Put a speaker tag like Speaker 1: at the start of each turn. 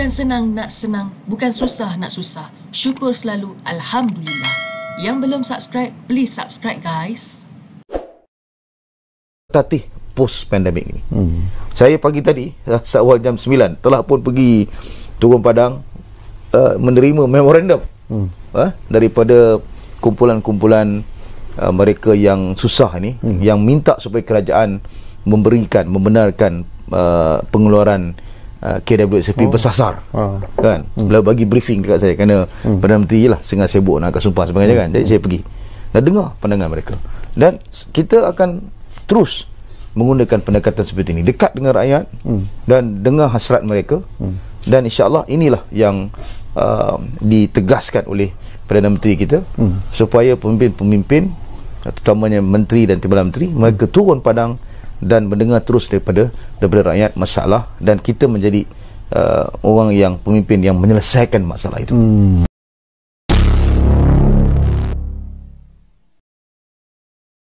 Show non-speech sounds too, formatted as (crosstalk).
Speaker 1: bukan senang nak senang, bukan susah nak susah. Syukur selalu, Alhamdulillah. Yang belum subscribe, please subscribe guys.
Speaker 2: Tati post pandemik ini. Hmm. Saya pagi tadi, seawal (laughs) jam 9, telah pun pergi turun padang uh, menerima memorandum hmm. uh, daripada kumpulan-kumpulan uh, mereka yang susah ini, hmm. yang minta supaya kerajaan memberikan membenarkan uh, pengeluaran Uh, KWSP oh. bersasar ah. kan hmm. beliau bagi briefing dekat saya kerana hmm. Perdana Menteri lah sengah sibuk nak akan sumpah sebagainya hmm. kan jadi hmm. saya pergi dan dengar pandangan mereka dan kita akan terus menggunakan pendekatan seperti ini dekat dengan rakyat hmm. dan dengar hasrat mereka hmm. dan insyaAllah inilah yang uh, ditegaskan oleh Perdana Menteri kita hmm. supaya pemimpin-pemimpin terutamanya Menteri dan Timbalan Menteri mereka turun padang dan mendengar terus daripada daripada rakyat masalah dan kita menjadi uh, orang yang pemimpin yang menyelesaikan masalah itu. Hmm.